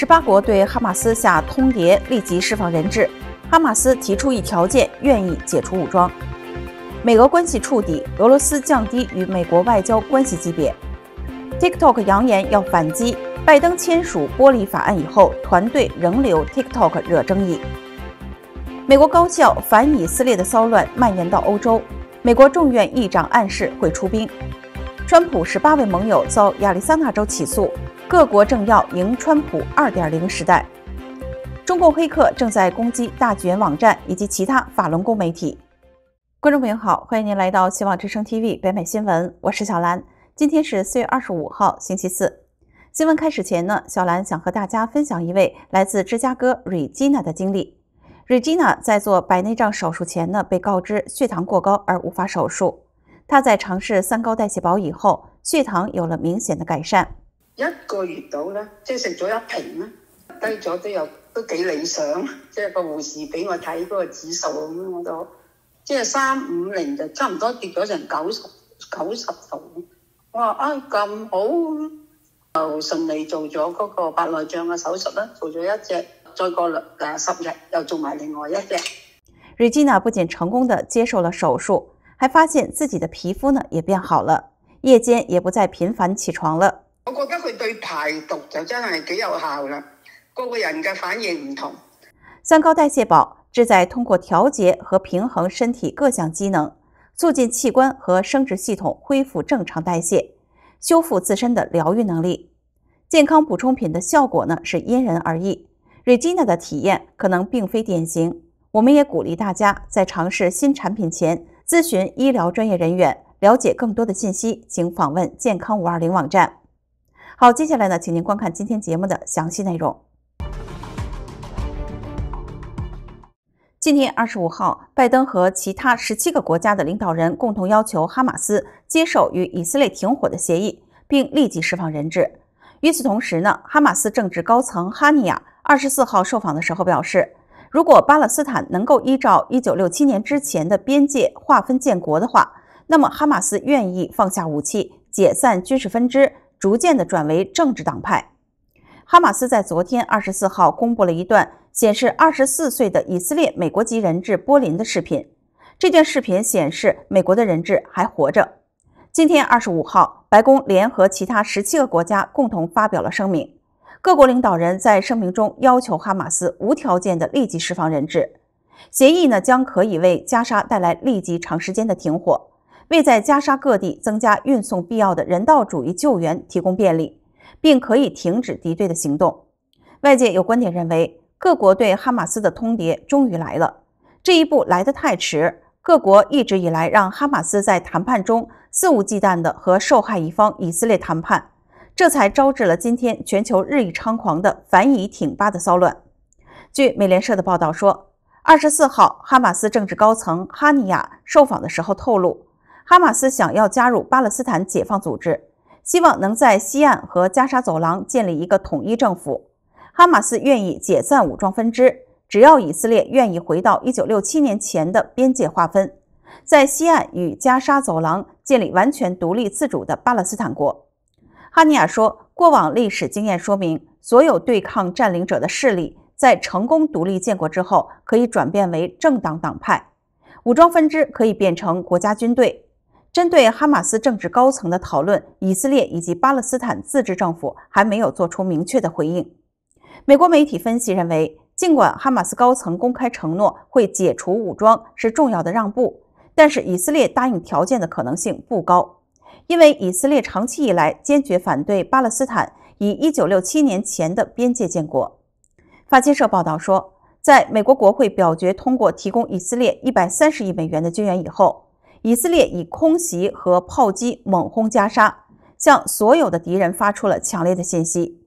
十八国对哈马斯下通牒，立即释放人质。哈马斯提出一条件，愿意解除武装。美俄关系触底，俄罗斯降低与美国外交关系级别。TikTok 扬言要反击。拜登签署玻璃法案以后，团队仍留 TikTok 惹争议。美国高校反以色列的骚乱蔓延到欧洲，美国众院议长暗示会出兵。川普十八位盟友遭亚利桑那州起诉，各国政要迎川普二点零时代。中共黑客正在攻击大卷网站以及其他法轮功媒体。观众朋友好，欢迎您来到希望之声 TV 北美新闻，我是小兰。今天是四月二十五号，星期四。新闻开始前呢，小兰想和大家分享一位来自芝加哥 Regina 的经历。Regina 在做白内障手术前呢，被告知血糖过高而无法手术。他在尝试三高代谢宝以后，血糖有了明显的改善。一个月到呢，即系食咗一瓶啦，低咗都有都几理想。即系个护士俾我睇嗰个指数咁，我都即系三五零就差唔多跌咗成九十九十度。我话啊咁好，就顺利做咗嗰个白内障嘅手术啦，做咗一只，再过两十日又做埋另外一只。瑞 n 娜不仅成功地接受了手术。还发现自己的皮肤呢也变好了，夜间也不再频繁起床了。我觉得佢对排毒就真系几有效啦。个个人嘅反应唔同。三高代谢宝旨在通过调节和平衡身体各项机能，促进器官和生殖系统恢复正常代谢，修复自身的疗愈能力。健康补充品的效果呢是因人而异。瑞 n 娜的体验可能并非典型。我们也鼓励大家在尝试新产品前。咨询医疗专业人员，了解更多的信息，请访问健康五二零网站。好，接下来呢，请您观看今天节目的详细内容。今天二十五号，拜登和其他十七个国家的领导人共同要求哈马斯接受与以色列停火的协议，并立即释放人质。与此同时呢，哈马斯政治高层哈尼亚二十四号受访的时候表示。如果巴勒斯坦能够依照一九六七年之前的边界划分建国的话，那么哈马斯愿意放下武器，解散军事分支，逐渐的转为政治党派。哈马斯在昨天二十四号公布了一段显示二十四岁的以色列美国籍人质波林的视频。这段视频显示，美国的人质还活着。今天二十五号，白宫联合其他十七个国家共同发表了声明。各国领导人在声明中要求哈马斯无条件地立即释放人质。协议呢将可以为加沙带来立即长时间的停火，为在加沙各地增加运送必要的人道主义救援提供便利，并可以停止敌对的行动。外界有观点认为，各国对哈马斯的通牒终于来了，这一步来得太迟。各国一直以来让哈马斯在谈判中肆无忌惮地和受害一方以色列谈判。这才招致了今天全球日益猖狂的反以挺巴的骚乱。据美联社的报道说，二十四号，哈马斯政治高层哈尼亚受访的时候透露，哈马斯想要加入巴勒斯坦解放组织，希望能在西岸和加沙走廊建立一个统一政府。哈马斯愿意解散武装分支，只要以色列愿意回到一九六七年前的边界划分，在西岸与加沙走廊建立完全独立自主的巴勒斯坦国。哈尼亚说：“过往历史经验说明，所有对抗占领者的势力，在成功独立建国之后，可以转变为政党、党派、武装分支，可以变成国家军队。针对哈马斯政治高层的讨论，以色列以及巴勒斯坦自治政府还没有做出明确的回应。美国媒体分析认为，尽管哈马斯高层公开承诺会解除武装是重要的让步，但是以色列答应条件的可能性不高。”因为以色列长期以来坚决反对巴勒斯坦以一九六七年前的边界建国。法新社报道说，在美国国会表决通过提供以色列一百三十亿美元的军援以后，以色列以空袭和炮击猛轰加沙，向所有的敌人发出了强烈的信息。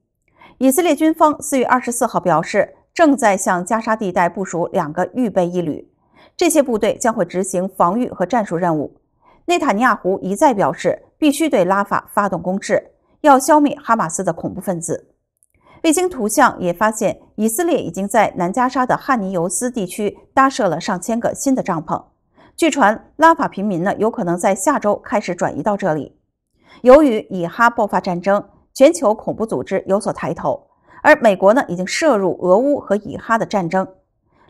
以色列军方四月二十四号表示，正在向加沙地带部署两个预备一旅，这些部队将会执行防御和战术任务。内塔尼亚胡一再表示。必须对拉法发动攻势，要消灭哈马斯的恐怖分子。卫星图像也发现，以色列已经在南加沙的汉尼尤斯地区搭设了上千个新的帐篷。据传，拉法平民呢有可能在下周开始转移到这里。由于以哈爆发战争，全球恐怖组织有所抬头，而美国呢已经涉入俄乌和以哈的战争。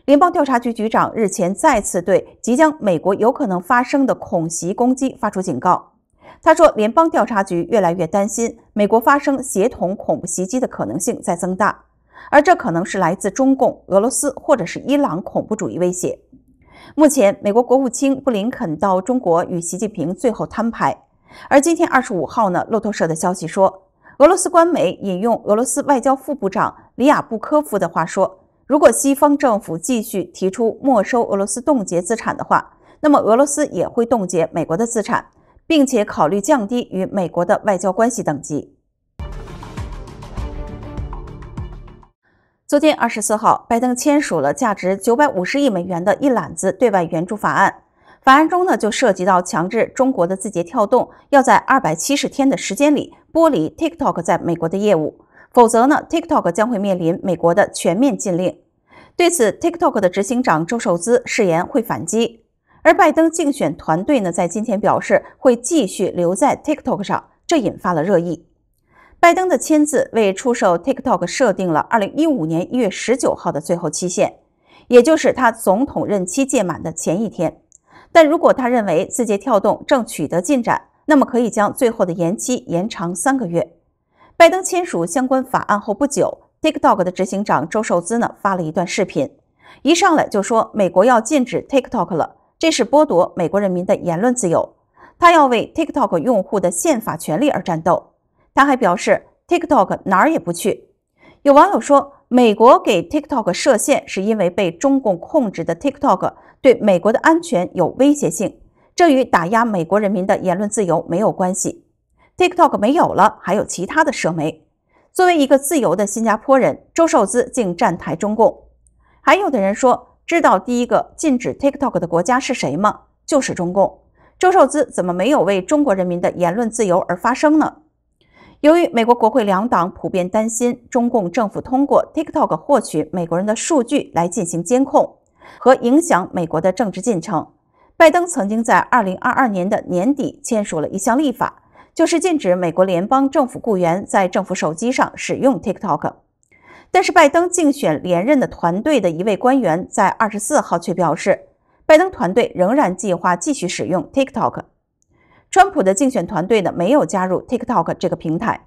联邦调查局局长日前再次对即将美国有可能发生的恐袭攻击发出警告。他说，联邦调查局越来越担心，美国发生协同恐怖袭击的可能性在增大，而这可能是来自中共、俄罗斯或者是伊朗恐怖主义威胁。目前，美国国务卿布林肯到中国与习近平最后摊牌。而今天二十五号呢，路透社的消息说，俄罗斯官媒引用俄罗斯外交副部长里亚布科夫的话说，如果西方政府继续提出没收俄罗斯冻结资产的话，那么俄罗斯也会冻结美国的资产。并且考虑降低与美国的外交关系等级。昨天二十四号，拜登签署了价值九百五十亿美元的一揽子对外援助法案。法案中呢，就涉及到强制中国的字节跳动要在二百七十天的时间里剥离 TikTok 在美国的业务，否则呢，TikTok 将会面临美国的全面禁令。对此，TikTok 的执行长周受资誓言会反击。而拜登竞选团队呢，在今天表示会继续留在 TikTok 上，这引发了热议。拜登的签字为出售 TikTok 设定了二零一五年一月十九号的最后期限，也就是他总统任期届满的前一天。但如果他认为字节跳动正取得进展，那么可以将最后的延期延长三个月。拜登签署相关法案后不久，TikTok 的执行长周受资呢发了一段视频，一上来就说美国要禁止 TikTok 了。这是剥夺美国人民的言论自由。他要为 TikTok 用户的宪法权利而战斗。他还表示，TikTok 哪儿也不去。有网友说，美国给 TikTok 设限是因为被中共控制的 TikTok 对美国的安全有威胁性，这与打压美国人民的言论自由没有关系。TikTok 没有了，还有其他的社媒。作为一个自由的新加坡人，周寿芝竟站台中共。还有的人说。知道第一个禁止 TikTok 的国家是谁吗？就是中共。周受资怎么没有为中国人民的言论自由而发声呢？由于美国国会两党普遍担心中共政府通过 TikTok 获取美国人的数据来进行监控和影响美国的政治进程，拜登曾经在2022年的年底签署了一项立法，就是禁止美国联邦政府雇员在政府手机上使用 TikTok。但是，拜登竞选连任的团队的一位官员在二十四号却表示，拜登团队仍然计划继续使用 TikTok。川普的竞选团队呢，没有加入 TikTok 这个平台。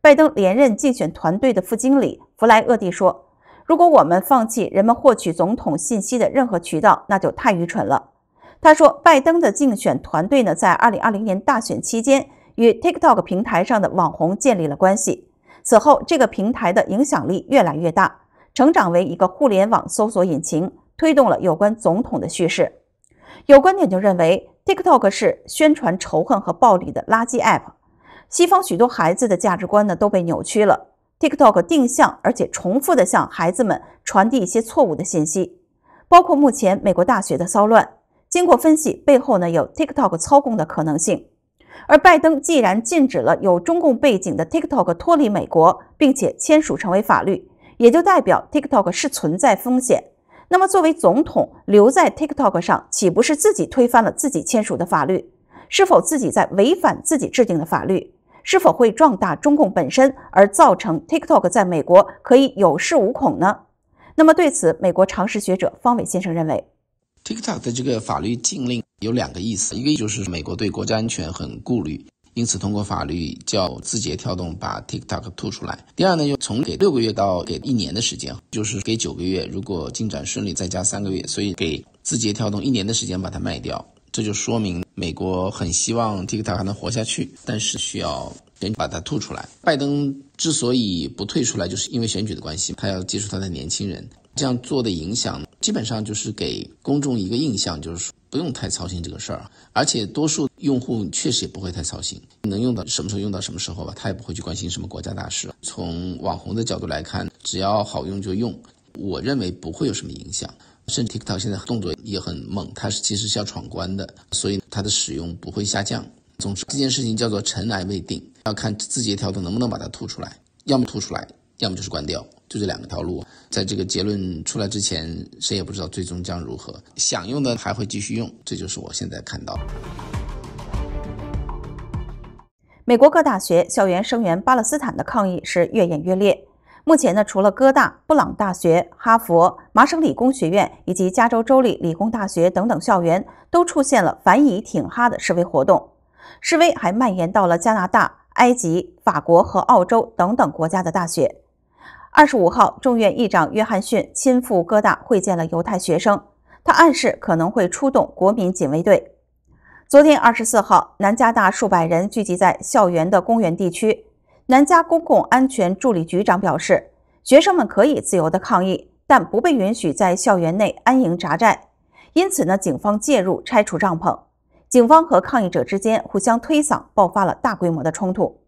拜登连任竞选团队的副经理弗莱厄蒂说：“如果我们放弃人们获取总统信息的任何渠道，那就太愚蠢了。”他说，拜登的竞选团队呢，在二零二零年大选期间与 TikTok 平台上的网红建立了关系。此后，这个平台的影响力越来越大，成长为一个互联网搜索引擎，推动了有关总统的叙事。有观点就认为，TikTok 是宣传仇恨和暴力的垃圾 App，西方许多孩子的价值观呢都被扭曲了。TikTok 定向而且重复的向孩子们传递一些错误的信息，包括目前美国大学的骚乱。经过分析，背后呢有 TikTok 操控的可能性。而拜登既然禁止了有中共背景的 TikTok 脱离美国，并且签署成为法律，也就代表 TikTok 是存在风险。那么，作为总统留在 TikTok 上，岂不是自己推翻了自己签署的法律？是否自己在违反自己制定的法律？是否会壮大中共本身而造成 TikTok 在美国可以有恃无恐呢？那么，对此，美国常识学者方伟先生认为，TikTok 的这个法律禁令。有两个意思，一个就是美国对国家安全很顾虑，因此通过法律叫字节跳动把 TikTok 吐出来。第二呢，又从给六个月到给一年的时间，就是给九个月，如果进展顺利再加三个月，所以给字节跳动一年的时间把它卖掉。这就说明美国很希望 TikTok 还能活下去，但是需要先把它吐出来。拜登之所以不退出来，就是因为选举的关系，他要接触他的年轻人。这样做的影响基本上就是给公众一个印象，就是说。不用太操心这个事儿，而且多数用户确实也不会太操心，能用到什么时候用到什么时候吧，他也不会去关心什么国家大事。从网红的角度来看，只要好用就用，我认为不会有什么影响。甚至 TikTok 现在动作也很猛，它是其实是要闯关的，所以它的使用不会下降。总之，这件事情叫做尘埃未定，要看字节跳动能不能把它吐出来，要么吐出来，要么就是关掉。就这两条路，在这个结论出来之前，谁也不知道最终将如何。想用的还会继续用，这就是我现在看到。美国各大学校园声援巴勒斯坦的抗议是越演越烈。目前呢，除了哥大、布朗大学、哈佛、麻省理工学院以及加州州立理工大学等等校园，都出现了反以挺哈的示威活动。示威还蔓延到了加拿大、埃及、法国和澳洲等等国家的大学。二十五号，众院议长约翰逊亲赴哥大会见了犹太学生，他暗示可能会出动国民警卫队。昨天二十四号，南加大数百人聚集在校园的公园地区。南加公共安全助理局长表示，学生们可以自由的抗议，但不被允许在校园内安营扎寨。因此呢，警方介入拆除帐篷，警方和抗议者之间互相推搡，爆发了大规模的冲突。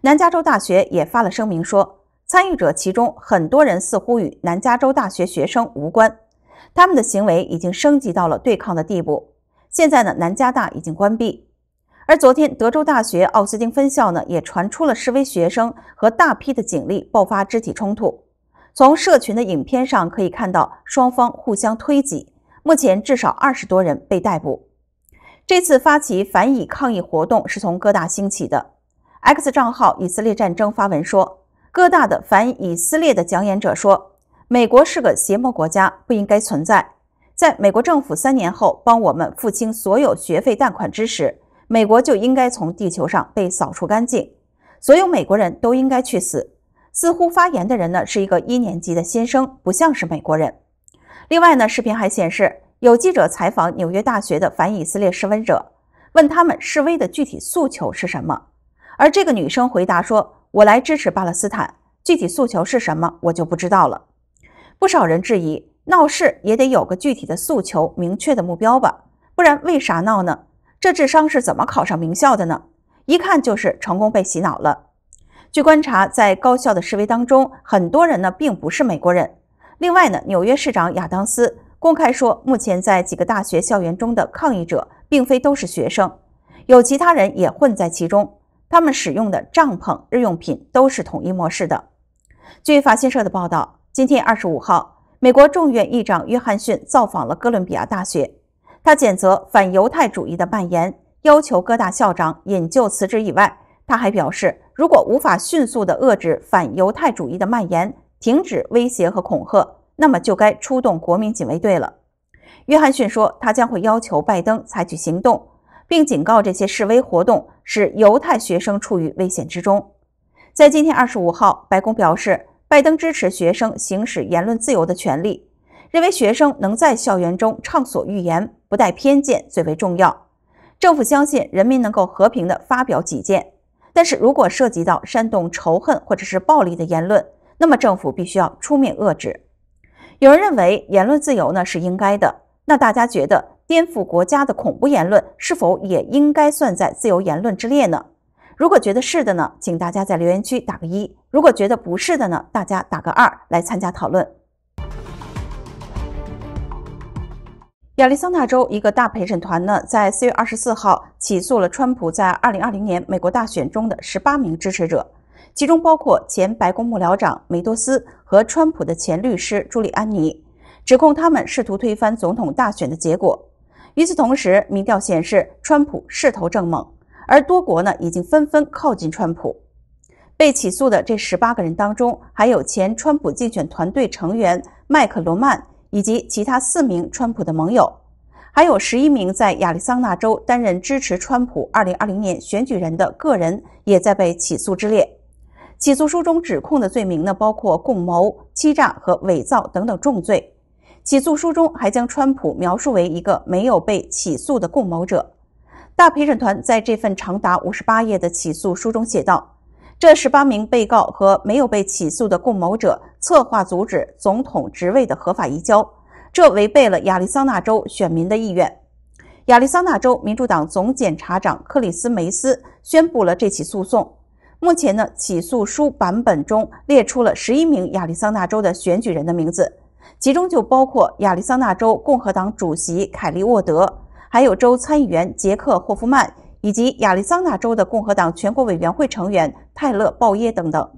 南加州大学也发了声明说。参与者其中很多人似乎与南加州大学学生无关，他们的行为已经升级到了对抗的地步。现在呢，南加大已经关闭。而昨天，德州大学奥斯汀分校呢也传出了示威学生和大批的警力爆发肢体冲突。从社群的影片上可以看到，双方互相推挤。目前至少二十多人被逮捕。这次发起反以抗议活动是从各大兴起的 X 账号“以色列战争”发文说。各大的反以色列的讲演者说：“美国是个邪魔国家，不应该存在。在美国政府三年后帮我们付清所有学费贷款之时，美国就应该从地球上被扫除干净，所有美国人都应该去死。”似乎发言的人呢是一个一年级的新生，不像是美国人。另外呢，视频还显示有记者采访纽约大学的反以色列示威者，问他们示威的具体诉求是什么，而这个女生回答说。我来支持巴勒斯坦，具体诉求是什么，我就不知道了。不少人质疑，闹事也得有个具体的诉求、明确的目标吧，不然为啥闹呢？这智商是怎么考上名校的呢？一看就是成功被洗脑了。据观察，在高校的示威当中，很多人呢并不是美国人。另外呢，纽约市长亚当斯公开说，目前在几个大学校园中的抗议者并非都是学生，有其他人也混在其中。他们使用的帐篷、日用品都是统一模式的。据法新社的报道，今天二十五号，美国众院议长约翰逊造访了哥伦比亚大学。他谴责反犹太主义的蔓延，要求各大校长引咎辞职。以外，他还表示，如果无法迅速的遏制反犹太主义的蔓延，停止威胁和恐吓，那么就该出动国民警卫队了。约翰逊说，他将会要求拜登采取行动。并警告这些示威活动使犹太学生处于危险之中。在今天二十五号，白宫表示，拜登支持学生行使言论自由的权利，认为学生能在校园中畅所欲言，不带偏见最为重要。政府相信人民能够和平地发表己见，但是如果涉及到煽动仇恨或者是暴力的言论，那么政府必须要出面遏制。有人认为言论自由呢是应该的，那大家觉得？颠覆国家的恐怖言论是否也应该算在自由言论之列呢？如果觉得是的呢，请大家在留言区打个一；如果觉得不是的呢，大家打个二来参加讨论。亚利桑那州一个大陪审团呢，在四月二十四号起诉了川普在二零二零年美国大选中的十八名支持者，其中包括前白宫幕僚长梅多斯和川普的前律师朱利安尼，指控他们试图推翻总统大选的结果。与此同时，民调显示川普势头正猛，而多国呢已经纷纷靠近川普。被起诉的这十八个人当中，还有前川普竞选团队成员麦克罗曼以及其他四名川普的盟友，还有十一名在亚利桑那州担任支持川普2020年选举人的个人也在被起诉之列。起诉书中指控的罪名呢，包括共谋、欺诈和伪造等等重罪。起诉书中还将川普描述为一个没有被起诉的共谋者。大陪审团在这份长达五十八页的起诉书中写道：“这十八名被告和没有被起诉的共谋者策划阻止总统职位的合法移交，这违背了亚利桑那州选民的意愿。”亚利桑那州民主党总检察长克里斯梅斯宣布了这起诉讼。目前呢，起诉书版本中列出了十一名亚利桑那州的选举人的名字。其中就包括亚利桑那州共和党主席凯利沃德，还有州参议员杰克霍夫曼，以及亚利桑那州的共和党全国委员会成员泰勒鲍耶等等。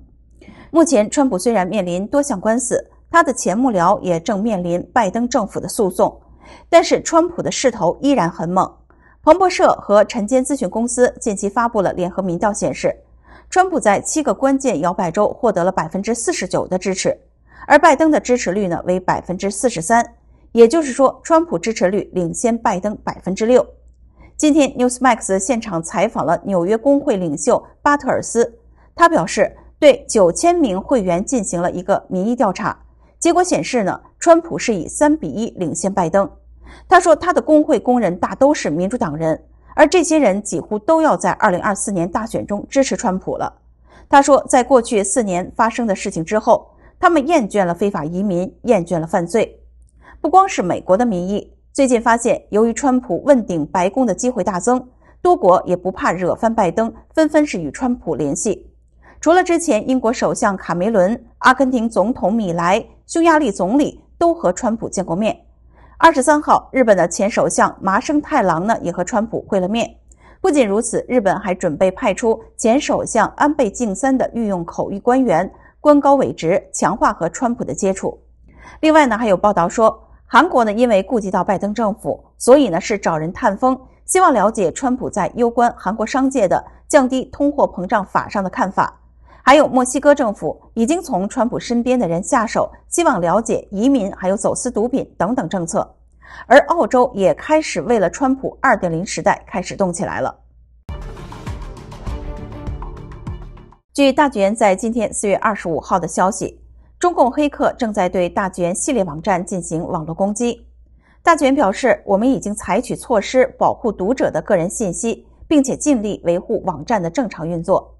目前，川普虽然面临多项官司，他的前幕僚也正面临拜登政府的诉讼，但是川普的势头依然很猛。彭博社和晨间咨询公司近期发布了联合民调显示，川普在七个关键摇摆州获得了百分之四十九的支持。而拜登的支持率呢为百分之四十三，也就是说，川普支持率领先拜登百分之六。今天，Newsmax 现场采访了纽约工会领袖巴特尔斯，他表示对九千名会员进行了一个民意调查，结果显示呢，川普是以三比一领先拜登。他说，他的工会工人大都是民主党人，而这些人几乎都要在二零二四年大选中支持川普了。他说，在过去四年发生的事情之后。他们厌倦了非法移民，厌倦了犯罪。不光是美国的民意，最近发现，由于川普问鼎白宫的机会大增，多国也不怕惹翻拜登，纷纷是与川普联系。除了之前，英国首相卡梅伦、阿根廷总统米莱、匈牙利总理都和川普见过面。二十三号，日本的前首相麻生太郎呢也和川普会了面。不仅如此，日本还准备派出前首相安倍晋三的御用口译官员。官高位直，强化和川普的接触。另外呢，还有报道说，韩国呢因为顾及到拜登政府，所以呢是找人探风，希望了解川普在攸关韩国商界的降低通货膨胀法上的看法。还有墨西哥政府已经从川普身边的人下手，希望了解移民还有走私毒品等等政策。而澳洲也开始为了川普二点零时代开始动起来了。据大院在今天四月二十五号的消息，中共黑客正在对大全系列网站进行网络攻击。大全表示，我们已经采取措施保护读者的个人信息，并且尽力维护网站的正常运作。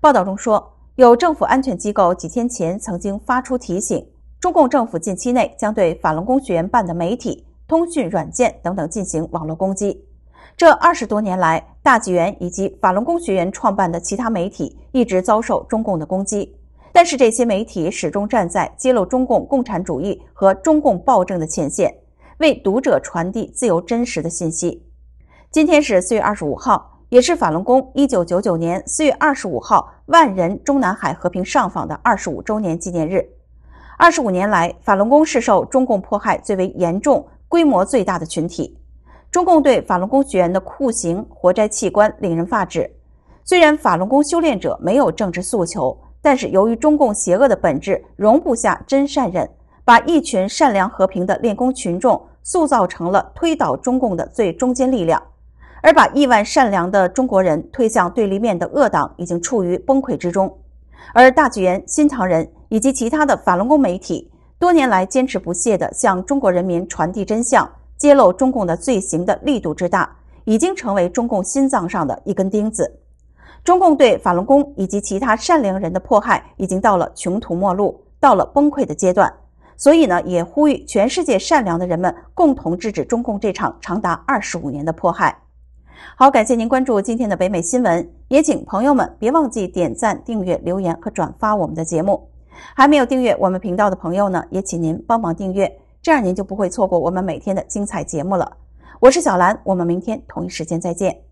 报道中说，有政府安全机构几天前曾经发出提醒，中共政府近期内将对法轮功学员办的媒体、通讯软件等等进行网络攻击。这二十多年来，大纪元以及法轮功学员创办的其他媒体一直遭受中共的攻击，但是这些媒体始终站在揭露中共共产主义和中共暴政的前线，为读者传递自由真实的信息。今天是四月二十五号，也是法轮功一九九九年四月二十五号万人中南海和平上访的二十五周年纪念日。二十五年来，法轮功是受中共迫害最为严重、规模最大的群体。中共对法轮功学员的酷刑、活摘器官，令人发指。虽然法轮功修炼者没有政治诉求，但是由于中共邪恶的本质，容不下真善人，把一群善良和平的练功群众，塑造成了推倒中共的最中坚力量，而把亿万善良的中国人推向对立面的恶党，已经处于崩溃之中。而大纪元、新唐人以及其他的法轮功媒体，多年来坚持不懈地向中国人民传递真相。揭露中共的罪行的力度之大，已经成为中共心脏上的一根钉子。中共对法轮功以及其他善良人的迫害已经到了穷途末路，到了崩溃的阶段。所以呢，也呼吁全世界善良的人们共同制止中共这场长达二十五年的迫害。好，感谢您关注今天的北美新闻，也请朋友们别忘记点赞、订阅、留言和转发我们的节目。还没有订阅我们频道的朋友呢，也请您帮忙订阅。这样您就不会错过我们每天的精彩节目了。我是小兰，我们明天同一时间再见。